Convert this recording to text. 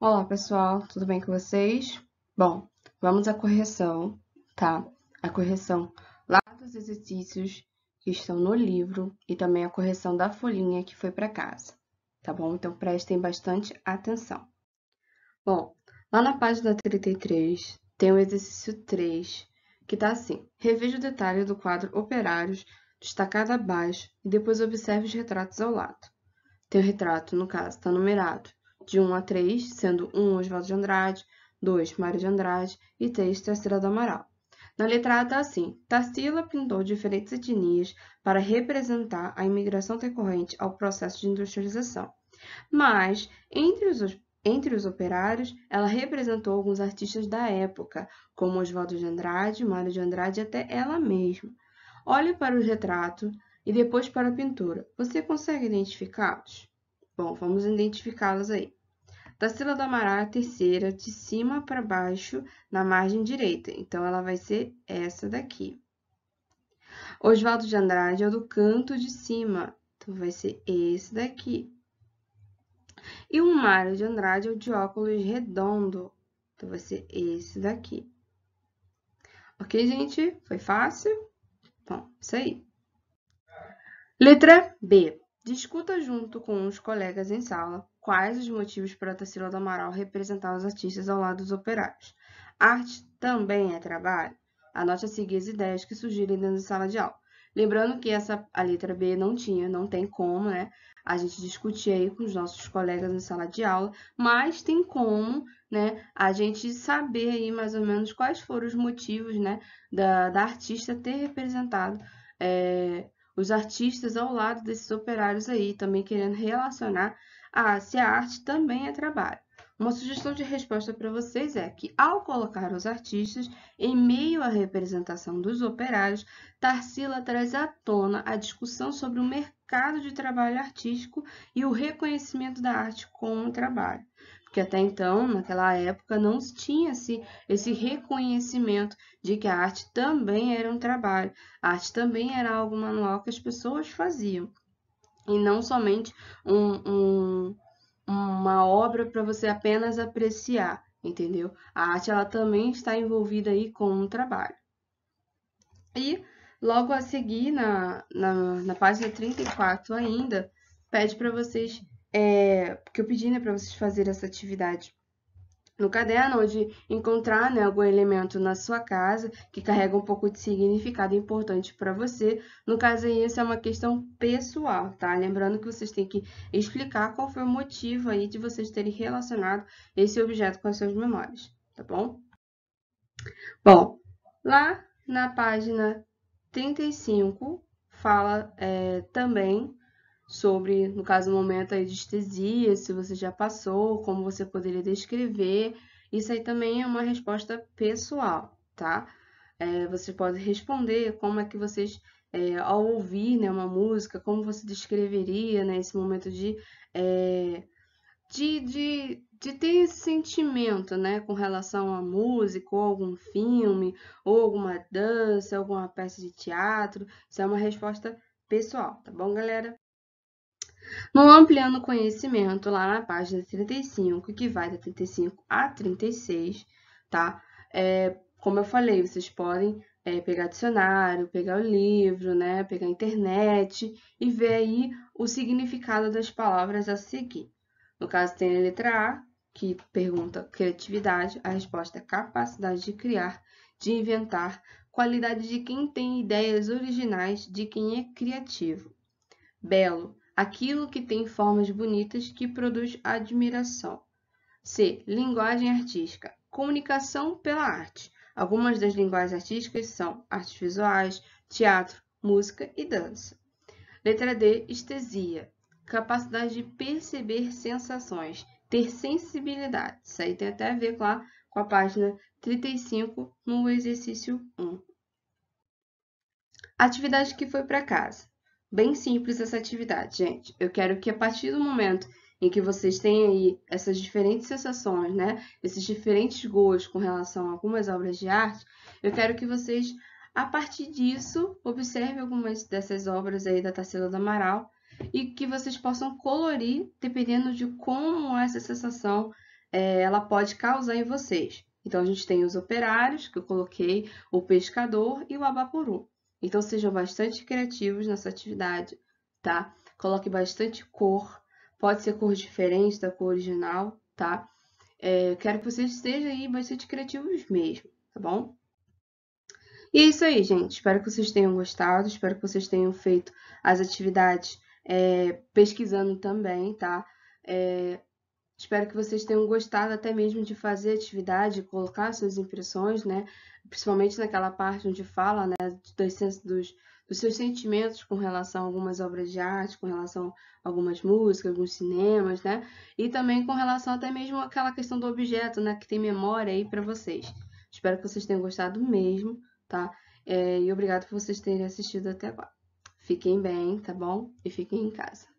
Olá, pessoal, tudo bem com vocês? Bom, vamos à correção, tá? A correção lá dos exercícios que estão no livro e também a correção da folhinha que foi para casa, tá bom? Então, prestem bastante atenção. Bom, lá na página 33 tem o exercício 3, que está assim. Reveja o detalhe do quadro Operários, destacado abaixo, e depois observe os retratos ao lado. Tem o retrato, no caso, está numerado de 1 a 3, sendo 1 Oswaldo de Andrade, 2 Mário de Andrade e 3 Tarsila do Amaral. Na letra A está assim: Tarsila pintou diferentes etnias para representar a imigração decorrente ao processo de industrialização. Mas, entre os, entre os operários, ela representou alguns artistas da época, como Oswaldo de Andrade, Mário de Andrade e até ela mesma. Olhe para o retrato e depois para a pintura. Você consegue identificá-los? Bom, vamos identificá-los aí da do amaral, é a terceira, de cima para baixo, na margem direita. Então, ela vai ser essa daqui. Oswaldo de Andrade é do canto de cima. Então, vai ser esse daqui. E o Mário de Andrade é o de óculos redondo. Então, vai ser esse daqui. Ok, gente? Foi fácil? Bom, isso aí. Letra B. Discuta junto com os colegas em sala quais os motivos para Tarsila do Amaral representar os artistas ao lado dos operários. Arte também é trabalho. Anote a seguir as ideias que surgirem dentro da sala de aula. Lembrando que essa, a letra B não tinha, não tem como, né? A gente discutir aí com os nossos colegas na sala de aula, mas tem como, né? A gente saber aí mais ou menos quais foram os motivos, né? Da, da artista ter representado é, os artistas ao lado desses operários aí, também querendo relacionar ah, se a arte também é trabalho. Uma sugestão de resposta para vocês é que, ao colocar os artistas em meio à representação dos operários, Tarsila traz à tona a discussão sobre o mercado de trabalho artístico e o reconhecimento da arte como trabalho. Porque até então, naquela época, não tinha-se esse reconhecimento de que a arte também era um trabalho, a arte também era algo manual que as pessoas faziam e não somente um, um, uma obra para você apenas apreciar, entendeu? A arte ela também está envolvida aí com um trabalho. E logo a seguir, na, na, na página 34 ainda, pede para vocês, é, porque eu pedi né, para vocês fazerem essa atividade no caderno ou de encontrar né, algum elemento na sua casa que carrega um pouco de significado importante para você. No caso aí, isso é uma questão pessoal, tá? Lembrando que vocês têm que explicar qual foi o motivo aí de vocês terem relacionado esse objeto com as suas memórias, tá bom? Bom, lá na página 35 fala é, também sobre, no caso, o momento aí de estesia, se você já passou, como você poderia descrever. Isso aí também é uma resposta pessoal, tá? É, você pode responder como é que vocês, é, ao ouvir né, uma música, como você descreveria né, esse momento de, é, de, de, de ter esse sentimento né, com relação à música, ou algum filme, ou alguma dança, alguma peça de teatro. Isso é uma resposta pessoal, tá bom, galera? No Ampliando Conhecimento, lá na página 35, que vai da 35 a 36, tá? É, como eu falei, vocês podem é, pegar dicionário, pegar o livro, né? Pegar a internet e ver aí o significado das palavras a seguir. No caso, tem a letra A, que pergunta criatividade, a resposta é capacidade de criar, de inventar, qualidade de quem tem ideias originais, de quem é criativo. Belo, aquilo que tem formas bonitas que produz admiração. C. Linguagem artística, comunicação pela arte. Algumas das linguagens artísticas são artes visuais, teatro, música e dança. Letra D. Estesia, capacidade de perceber sensações, ter sensibilidade. Isso aí tem até a ver lá com a página 35 no exercício 1. Atividade que foi para casa. Bem simples essa atividade, gente. Eu quero que a partir do momento em que vocês têm aí essas diferentes sensações, né? Esses diferentes gostos com relação a algumas obras de arte, eu quero que vocês, a partir disso, observem algumas dessas obras aí da Tarsila do Amaral e que vocês possam colorir dependendo de como essa sensação é, ela pode causar em vocês. Então, a gente tem os operários, que eu coloquei, o pescador e o abapuru. Então, sejam bastante criativos nessa atividade, tá? Coloque bastante cor, pode ser cor diferente da cor original, tá? É, quero que vocês estejam aí bastante criativos mesmo, tá bom? E é isso aí, gente. Espero que vocês tenham gostado, espero que vocês tenham feito as atividades é, pesquisando também, tá? É, espero que vocês tenham gostado até mesmo de fazer atividade, colocar suas impressões, né? principalmente naquela parte onde fala né, dos, dos, dos seus sentimentos com relação a algumas obras de arte, com relação a algumas músicas, alguns cinemas, né? E também com relação até mesmo àquela questão do objeto, né? Que tem memória aí para vocês. Espero que vocês tenham gostado mesmo, tá? É, e obrigado por vocês terem assistido até agora. Fiquem bem, tá bom? E fiquem em casa.